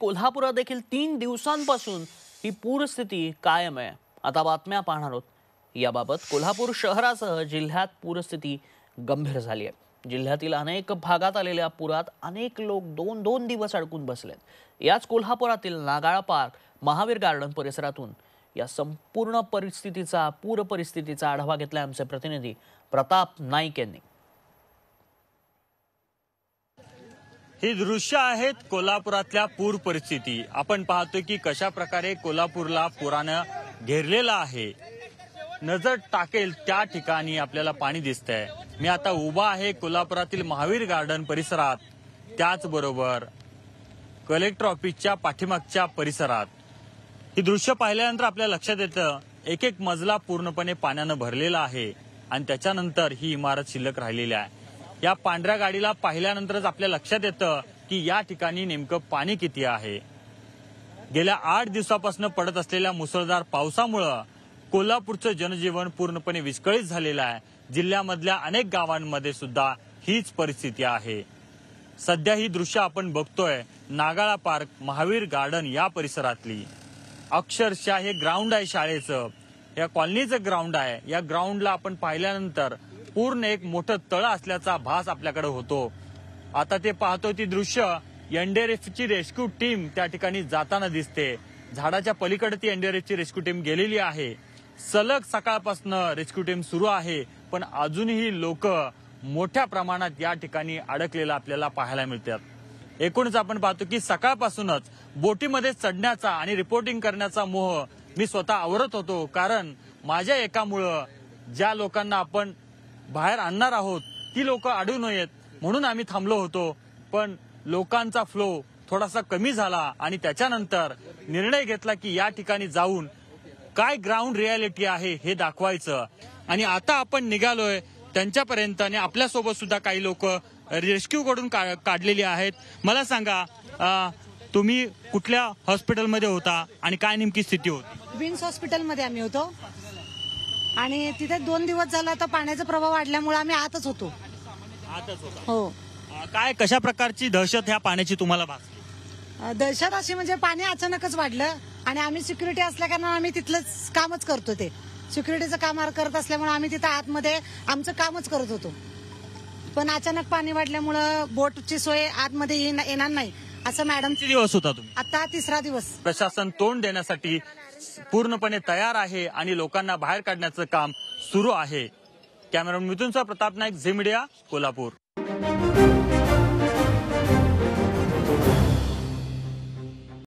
कोल्हापुरात देखील तीन दिवसांपासून ही पूरस्थिती कायम आहे आता बातम्या पाहणार आहोत याबाबत कोल्हापूर शहरासह जिल्ह्यात पूरस्थिती गंभीर झाली आहे जिल्ह्यातील अनेक भागात आलेल्या पुरात अनेक लोक दोन दोन दिवस अडकून बसलेत याच कोल्हापुरातील नागाळा पार्क महावीर गार्डन परिसरातून या संपूर्ण परिस्थितीचा पूर परिस्थितीचा आढावा घेतला आमचे प्रतिनिधी प्रताप नाईक यांनी ही दृश्य आहेत कोल्हापुरातल्या पूर परिस्थिती आपण पाहतोय की कशा प्रकारे कोल्हापूरला पुरानं घेरलेला आहे नजर टाकेल त्या ठिकाणी आपल्याला पाणी दिसतंय मी आता उभा आहे कोल्हापुरातील महावीर गार्डन परिसरात त्याचबरोबर कलेक्टर ऑफिसच्या पाठीमागच्या परिसरात ही दृश्य पाहिल्यानंतर आपल्या लक्षात येतं एक एक मजला पूर्णपणे पाण्यानं भरलेला आहे आणि त्याच्यानंतर ही इमारत शिल्लक राहिलेली आहे या पांढऱ्या गाडीला पाहिल्यानंतरच आपल्या लक्षात येतं की या ठिकाणी नेमकं पाणी किती आहे गेल्या आठ दिवसापासून पडत असलेल्या मुसळधार पावसामुळं कोल्हापूरचं जनजीवन पूर्णपणे विस्कळीत झालेलं आहे जिल्ह्यामधल्या अनेक गावांमध्ये सुद्धा हीच परिस्थिती आहे सध्या ही दृश्य आपण बघतोय नागाळा पार्क महावीर गार्डन या परिसरातली अक्षरशः हे ग्राउंड आहे शाळेचं या कॉलनीचं ग्राउंड आहे या ग्राउंडला आपण पाहिल्यानंतर पूर्ण एक मोठं तळ असल्याचा भास आपल्याकडे होतो आता ते पाहतो ती दृश्य एनडीआरएफची रेस्क्यू टीम त्या ठिकाणी जाताना दिसते झाडाच्या पलीकडे ती एनडीआरएफची रेस्क्यू टीम गेलेली आहे सलग सकाळपासून रेस्क्यू टीम सुरू आहे पण अजूनही लोक मोठ्या प्रमाणात या ठिकाणी अडकलेलं आपल्याला पाहायला मिळतात एकूणच आपण पाहतो की सकाळपासूनच बोटीमध्ये चढण्याचा आणि रिपोर्टिंग करण्याचा मोह मी स्वतः आवरत होतो कारण माझ्या एकामुळं ज्या लोकांना आपण बाहेर आणणार आहोत ती लोक आढळू नयेत म्हणून आम्ही थांबलो होतो पण लोकांचा फ्लो थोडासा कमी झाला आणि त्याच्यानंतर निर्णय घेतला की या ठिकाणी जाऊन काय ग्राउंड रियालिटी आहे हे दाखवायचं आणि आता आपण निघालोय त्यांच्यापर्यंत आणि आपल्यासोबत सुद्धा काही लोक रेस्क्यू कडून काढलेली आहेत मला सांगा तुम्ही कुठल्या हॉस्पिटलमध्ये होता आणि काय नेमकी स्थिती होती विम्स हॉस्पिटलमध्ये आम्ही होतो आणि तिथे दोन दिवस झाला तर पाण्याचा प्रभाव वाढल्यामुळे आम्ही आतच होतो आतच होतो हो काय कशा प्रकारची दहशत ह्या पाण्याची तुम्हाला भास दहशत अशी म्हणजे पाणी अचानकच वाढलं आणि आम्ही सिक्युरिटी असल्या कारण आम्ही तिथलंच कामच करतो ते सिक्युरिटीचं काम करत असल्यामुळे आम्ही तिथे आतमध्ये आमचं कामच करत होतो पण अचानक पाणी वाढल्यामुळं बोटची सोय आतमध्ये येणार नाही असं मॅडम किती दिवस होता तुम्ही आता तिसरा दिवस प्रशासन तोंड देण्यासाठी पूर्णपणे तयार आहे आणि लोकांना बाहेर काढण्याचं काम सुरू आहे कॅमेरा मिथुनचा प्रताप नाईक मीडिया कोल्हापूर